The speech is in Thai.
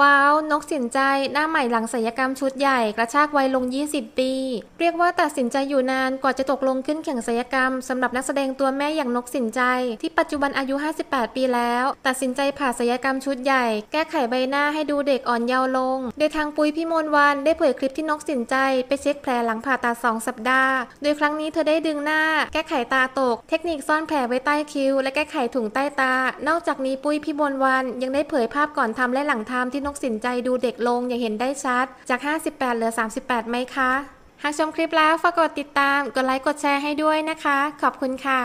ว้าวนกสินใจ หน้าใหม่หลังศัลยกรรมชุดใหญ่ กระชากวัยลง 20 ปี เรียกว่าตัดสินใจอยู่นานกว่าจะตกลงขึ้นแข่งศัลยกรรม สำหรับนักแสดงตัวแม่อย่างนกสินใจ ที่ปัจจุบันอายุ 58 ปีแล้ว ตัดสินใจผ่าศัลยกรรมชุดใหญ่ แก้ไขใบหน้าให้ดูเด็กอ่อนเยาว์ลง โดยทางปุ้ยพี่มลวันได้เผยคลิปที่นกสินใจไปเช็คแผลหลังผ่าตสอ2สัปดาห์ โดยครั้งนี้เธอได้ดึงหน้าแก้ไขตาตก เทคนิคซ่อนแผลไว้ใต้คิ้ว และแก้ไขถุงใต้ตา นอกจากนี้ปุ้ยพี่มลวัน ยังได้เผยภาพก่อนทำและหลังทำที่นกสินใจดูเด็กลงอย่างเห็นได้ชัด จาก 58เหลือ 38 ไหมคะ หากชมคลิปแล้วฝากกดติดตามกดไลค์กดแชร์ให้ด้วยนะคะ ขอบคุณค่ะ